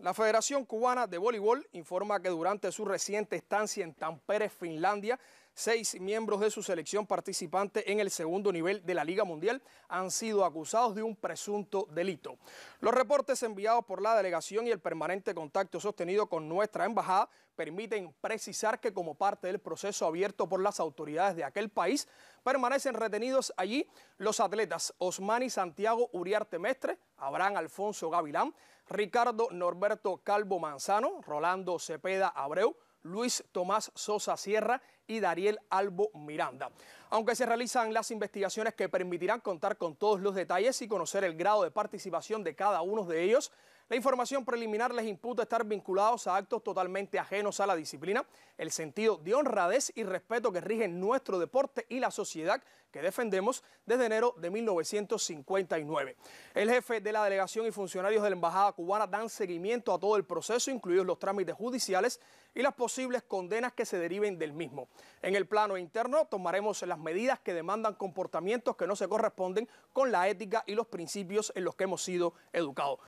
La Federación Cubana de Voleibol informa que durante su reciente estancia en Tampere, Finlandia, Seis miembros de su selección participante en el segundo nivel de la Liga Mundial han sido acusados de un presunto delito. Los reportes enviados por la delegación y el permanente contacto sostenido con nuestra embajada permiten precisar que como parte del proceso abierto por las autoridades de aquel país, permanecen retenidos allí los atletas Osmani Santiago Uriarte Mestre, Abraham Alfonso Gavilán, Ricardo Norberto Calvo Manzano, Rolando Cepeda Abreu, Luis Tomás Sosa Sierra y Dariel Albo Miranda. Aunque se realizan las investigaciones que permitirán contar con todos los detalles y conocer el grado de participación de cada uno de ellos, la información preliminar les imputa estar vinculados a actos totalmente ajenos a la disciplina, el sentido de honradez y respeto que rigen nuestro deporte y la sociedad que defendemos desde enero de 1959. El jefe de la delegación y funcionarios de la Embajada cubana dan seguimiento a todo el proceso, incluidos los trámites judiciales y las posibles condenas que se deriven del mismo. En el plano interno tomaremos las medidas que demandan comportamientos que no se corresponden con la ética y los principios en los que hemos sido educados.